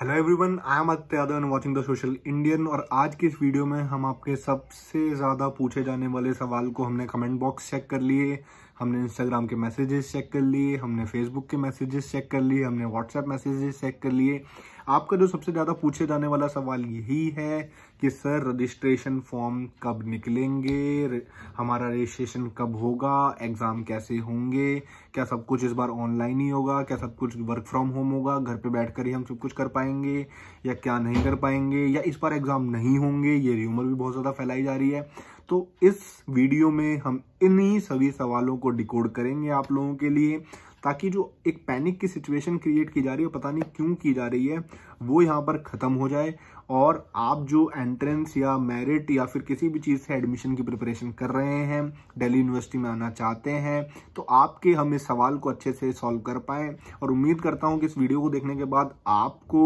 hello everyone I am Aditya Yadav and watching the Social Indian और आज की इस वीडियो में हम आपके सबसे ज़्यादा पूछे जाने वाले सवाल को हमने कमेंट बॉक्स चेक कर लिए हमने इंस्टाग्राम के मैसेजेस चेक कर लिए हमने फेसबुक के मैसेजेस चेक कर लिए हमने व्हाट्सएप मैसेजेस चेक कर लिए आपका जो सबसे ज़्यादा पूछे जाने वाला सवाल यही है कि सर रजिस्ट्रेशन फॉर्म कब निकलेंगे हमारा रजिस्ट्रेशन कब होगा एग्ज़ाम कैसे होंगे क्या सब कुछ इस बार ऑनलाइन ही होगा क्या सब कुछ वर्क फ्रॉम होम होगा घर पे बैठकर ही हम सब कुछ कर पाएंगे या क्या नहीं कर पाएंगे या इस बार एग्ज़ाम नहीं होंगे ये र्यूमर भी बहुत ज़्यादा फैलाई जा रही है तो इस वीडियो में हम इन्हीं सभी सवालों को डिकोड करेंगे आप लोगों के लिए ताकि जो एक पैनिक की सिचुएशन क्रिएट की जा रही है पता नहीं क्यों की जा रही है वो यहाँ पर ख़त्म हो जाए और आप जो एंट्रेंस या मेरिट या फिर किसी भी चीज़ से एडमिशन की प्रिपरेशन कर रहे हैं दिल्ली यूनिवर्सिटी में आना चाहते हैं तो आपके हम इस सवाल को अच्छे से सॉल्व कर पाएँ और उम्मीद करता हूँ कि इस वीडियो को देखने के बाद आपको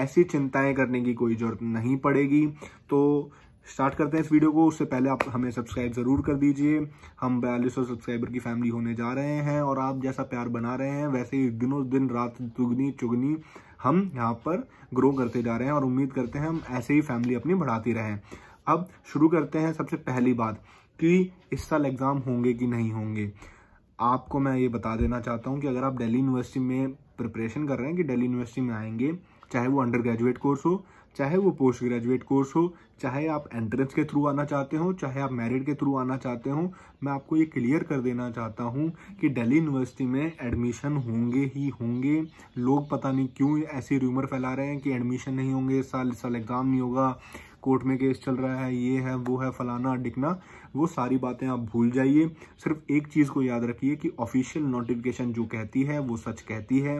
ऐसी चिंताएं करने की कोई ज़रूरत नहीं पड़ेगी तो स्टार्ट करते हैं इस वीडियो को उससे पहले आप हमें सब्सक्राइब ज़रूर कर दीजिए हम बयालीस सौ सब्सक्राइबर की फैमिली होने जा रहे हैं और आप जैसा प्यार बना रहे हैं वैसे ही दिनों दिन रात दुगनी चुगनी हम यहाँ पर ग्रो करते जा रहे हैं और उम्मीद करते हैं हम ऐसे ही फैमिली अपनी बढ़ाती रहें अब शुरू करते हैं सबसे पहली बात कि इस साल एग्ज़ाम होंगे कि नहीं होंगे आपको मैं ये बता देना चाहता हूँ कि अगर आप दिल्ली यूनिवर्सिटी में प्रिपरेशन कर रहे हैं कि दिल्ली यूनिवर्सिटी में आएंगे चाहे वो अंडर ग्रेजुएट कोर्स हो चाहे वो पोस्ट ग्रेजुएट कोर्स हो चाहे आप एंट्रेंस के थ्रू आना चाहते हो चाहे आप मेरिट के थ्रू आना चाहते हो मैं आपको ये क्लियर कर देना चाहता हूँ कि दिल्ली यूनिवर्सिटी में एडमिशन होंगे ही होंगे लोग पता नहीं क्यों ऐसे रूमर फैला रहे हैं कि एडमिशन नहीं होंगे इस साल इस साल एग्ज़ाम नहीं होगा कोर्ट में केस चल रहा है ये है वो है फलाना डिकना वो सारी बातें आप भूल जाइए सिर्फ एक चीज़ को याद रखिए कि ऑफिशियल नोटिफिकेशन जो कहती है वो सच कहती है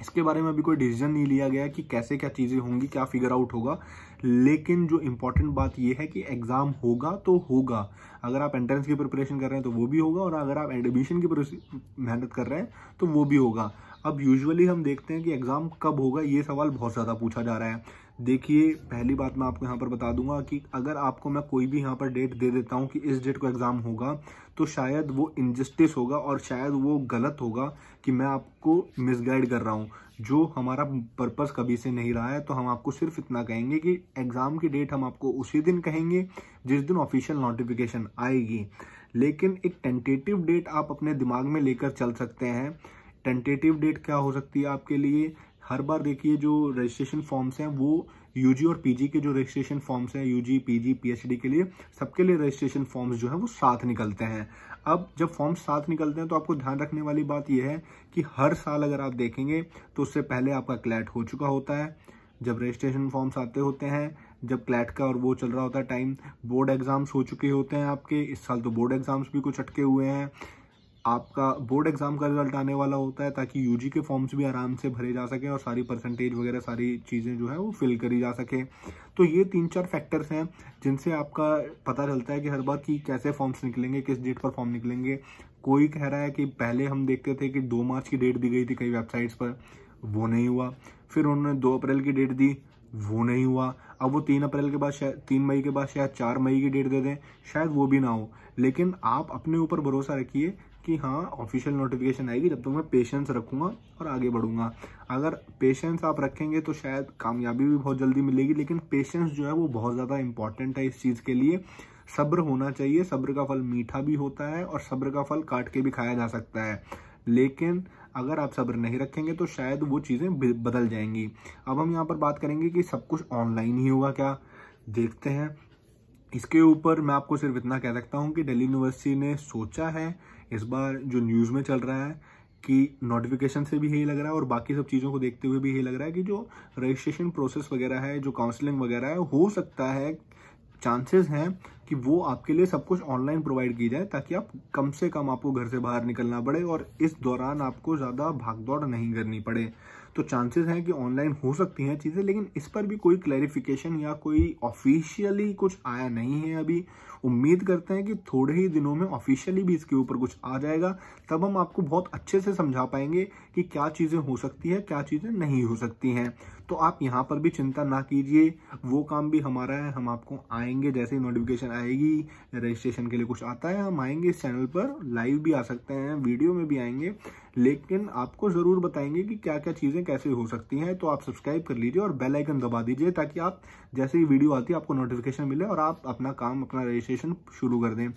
इसके बारे में अभी कोई डिसीजन नहीं लिया गया कि कैसे क्या चीज़ें होंगी क्या फिगर आउट होगा लेकिन जो इम्पोर्टेंट बात यह है कि एग्ज़ाम होगा तो होगा अगर आप एंट्रेंस की प्रिपरेशन कर रहे हैं तो वो भी होगा और अगर आप एडमिशन की मेहनत कर रहे हैं तो वो भी होगा अब यूजुअली हम देखते हैं कि एग्ज़ाम कब होगा ये सवाल बहुत ज़्यादा पूछा जा रहा है देखिए पहली बात मैं आपको यहाँ पर बता दूंगा कि अगर आपको मैं कोई भी यहाँ पर डेट दे देता हूँ कि इस डेट को एग्ज़ाम होगा तो शायद वो इनजस्टिस होगा और शायद वो गलत होगा कि मैं आपको मिसगाइड कर रहा हूँ जो हमारा पर्पस कभी से नहीं रहा है तो हम आपको सिर्फ इतना कहेंगे कि एग्ज़ाम की डेट हम आपको उसी दिन कहेंगे जिस दिन ऑफिशियल नोटिफिकेशन आएगी लेकिन एक टेंटेटिव डेट आप अपने दिमाग में लेकर चल सकते हैं टेंटेटिव डेट क्या हो सकती है आपके लिए हर बार देखिए जो रजिस्ट्रेशन फॉर्म्स हैं वो यूजी और पीजी के जो रजिस्ट्रेशन फॉर्म्स हैं यूजी पीजी पीएचडी के लिए सबके लिए रजिस्ट्रेशन फॉर्म्स जो है वो साथ निकलते हैं अब जब फॉर्म्स साथ निकलते हैं तो आपको ध्यान रखने वाली बात यह है कि हर साल अगर आप देखेंगे तो उससे पहले आपका क्लैट हो चुका होता है जब रजिस्ट्रेशन फॉर्म्स आते होते हैं जब क्लैट का और वो चल रहा होता है टाइम बोर्ड एग्जाम्स हो चुके होते हैं आपके इस साल तो बोर्ड एग्जाम्स भी कुछ अटके हुए हैं आपका बोर्ड एग्ज़ाम का रिजल्ट आने वाला होता है ताकि यूजी के फॉर्म्स भी आराम से भरे जा सके और सारी परसेंटेज वगैरह सारी चीज़ें जो है वो फिल करी जा सके तो ये तीन चार फैक्टर्स हैं जिनसे आपका पता चलता है कि हर बार कि कैसे फॉर्म्स निकलेंगे किस डेट पर फॉर्म निकलेंगे कोई कह रहा है कि पहले हम देखते थे कि दो मार्च की डेट दी गई थी कई वेबसाइट्स पर वो नहीं हुआ फिर उन्होंने दो अप्रैल की डेट दी वो नहीं हुआ अब वो तीन अप्रैल के बाद शायद तीन मई के बाद शायद चार मई की डेट दे दें शायद वो भी ना हो लेकिन आप अपने ऊपर भरोसा रखिए कि हाँ ऑफिशियल नोटिफिकेशन आएगी जब तक तो मैं पेशेंस रखूँगा और आगे बढ़ूँगा अगर पेशेंस आप रखेंगे तो शायद कामयाबी भी बहुत जल्दी मिलेगी लेकिन पेशेंस जो है वो बहुत ज़्यादा इंपॉर्टेंट है इस चीज़ के लिए सब्र होना चाहिए सब्र का फल मीठा भी होता है और सब्र का फल काट के भी खाया जा सकता है लेकिन अगर आप सब्र नहीं रखेंगे तो शायद वो चीज़ें बदल जाएंगी अब हम यहाँ पर बात करेंगे कि सब कुछ ऑनलाइन ही होगा क्या देखते हैं इसके ऊपर मैं आपको सिर्फ इतना कह सकता हूँ कि दिल्ली यूनिवर्सिटी ने सोचा है इस बार जो न्यूज़ में चल रहा है कि नोटिफिकेशन से भी यही लग रहा है और बाकी सब चीज़ों को देखते हुए भी यही लग रहा है कि जो रजिस्ट्रेशन प्रोसेस वगैरह है जो काउंसलिंग वगैरह है हो सकता है चांसेस हैं कि वो आपके लिए सब कुछ ऑनलाइन प्रोवाइड की जाए ताकि आप कम से कम आपको घर से बाहर निकलना पड़े और इस दौरान आपको ज़्यादा भागदौड़ नहीं करनी पड़े तो चांसेस हैं कि ऑनलाइन हो सकती हैं चीज़ें लेकिन इस पर भी कोई क्लैरिफिकेशन या कोई ऑफिशियली कुछ आया नहीं है अभी उम्मीद करते हैं कि थोड़े ही दिनों में ऑफिशियली भी इसके ऊपर कुछ आ जाएगा तब हम आपको बहुत अच्छे से समझा पाएंगे कि क्या चीज़ें हो सकती है क्या चीज़ें नहीं हो सकती हैं तो आप यहाँ पर भी चिंता ना कीजिए वो काम भी हमारा है हम आपको आएंगे जैसे ही नोटिफिकेशन आएगी रजिस्ट्रेशन के लिए कुछ आता है हम आएंगे इस चैनल पर लाइव भी आ सकते हैं वीडियो में भी आएंगे लेकिन आपको ज़रूर बताएंगे कि क्या क्या चीज़ें कैसे हो सकती हैं तो आप सब्सक्राइब कर लीजिए और बेल आइकन दबा दीजिए ताकि आप जैसे ही वीडियो आती है आपको नोटिफिकेशन मिले और आप अपना काम अपना रजिस्ट्रेशन शुरू कर दें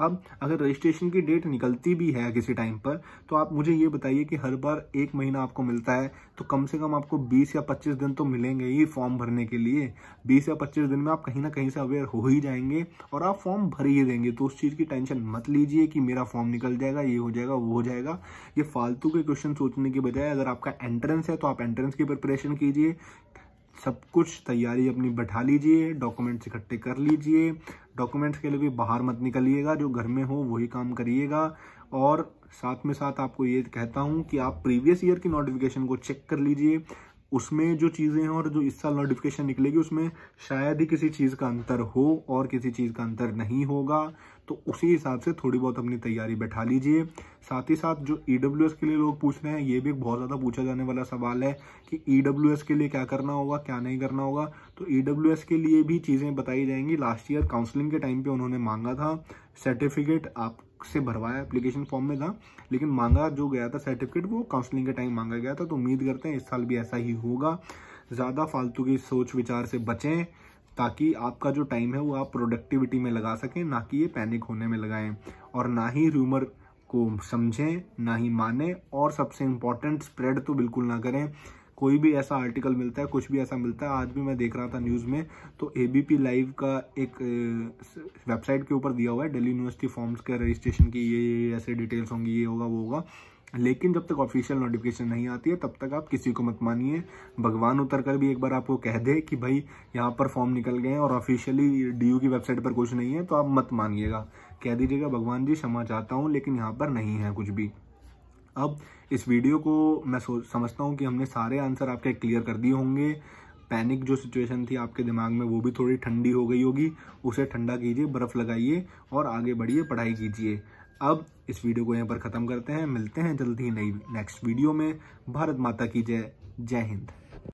अब अगर रजिस्ट्रेशन की डेट निकलती भी है किसी टाइम पर तो आप मुझे ये बताइए कि हर बार एक महीना आपको मिलता है तो कम से कम आपको 20 या 25 दिन तो मिलेंगे ही फॉर्म भरने के लिए 20 या 25 दिन में आप कहीं ना कहीं से अवेयर हो ही जाएंगे और आप फॉर्म भर ही देंगे तो उस चीज़ की टेंशन मत लीजिए कि मेरा फॉर्म निकल जाएगा ये हो जाएगा वो हो जाएगा ये फालतू के क्वेश्चन सोचने के बजाय अगर आपका एंट्रेंस है तो आप एंट्रेंस की प्रिपरेशन कीजिए सब कुछ तैयारी अपनी बैठा लीजिए डॉक्यूमेंट्स इकट्ठे कर लीजिए डॉक्यूमेंट्स के लिए भी बाहर मत निकलिएगा जो घर में हो वही काम करिएगा और साथ में साथ आपको ये कहता हूँ कि आप प्रीवियस ईयर की नोटिफिकेशन को चेक कर लीजिए उसमें जो चीज़ें हैं और जो इस साल नोटिफिकेशन निकलेगी उसमें शायद ही किसी चीज़ का अंतर हो और किसी चीज़ का अंतर नहीं होगा तो उसी हिसाब से थोड़ी बहुत अपनी तैयारी बैठा लीजिए साथ ही साथ जो ई e के लिए लोग पूछ रहे हैं ये भी बहुत ज़्यादा पूछा जाने वाला सवाल है कि ई e के लिए क्या करना होगा क्या नहीं करना होगा तो ई e के लिए भी चीज़ें बताई जाएंगी लास्ट ईयर काउंसलिंग के टाइम पर उन्होंने मांगा था सर्टिफिकेट आपसे भरवाया एप्लीकेशन फॉर्म में था लेकिन मांगा जो गया था सर्टिफिकेट वो काउंसलिंग के टाइम मांगा गया था तो उम्मीद करते हैं इस साल भी ऐसा ही होगा ज़्यादा फालतू की सोच विचार से बचें ताकि आपका जो टाइम है वो आप प्रोडक्टिविटी में लगा सकें ना कि ये पैनिक होने में लगाएं और ना ही रूमर को समझें ना ही माने और सबसे इम्पॉर्टेंट स्प्रेड तो बिल्कुल ना करें कोई भी ऐसा आर्टिकल मिलता है कुछ भी ऐसा मिलता है आज भी मैं देख रहा था न्यूज़ में तो ए लाइव का एक वेबसाइट के ऊपर दिया हुआ है दिल्ली यूनिवर्सिटी फॉर्म्स के रजिस्ट्रेशन की ये ये ऐसे डिटेल्स होंगी ये होगा वो होगा लेकिन जब तक ऑफिशियल नोटिफिकेशन नहीं आती है तब तक आप किसी को मत मानिए भगवान उतर कर भी एक बार आपको कह दे कि भाई यहाँ पर फॉर्म निकल गए हैं और ऑफिशियली डी की वेबसाइट पर कुछ नहीं है तो आप मत मानिएगा कह दीजिएगा भगवान जी क्षमा चाहता हूँ लेकिन यहाँ पर नहीं है कुछ भी अब इस वीडियो को मैं समझता हूँ कि हमने सारे आंसर आपके क्लियर कर दिए होंगे पैनिक जो सिचुएशन थी आपके दिमाग में वो भी थोड़ी ठंडी हो गई होगी उसे ठंडा कीजिए बर्फ़ लगाइए और आगे बढ़िए पढ़ाई कीजिए अब इस वीडियो को यहाँ पर ख़त्म करते हैं मिलते हैं जल्द ही नई नेक्स्ट वीडियो में भारत माता की जय जय हिंद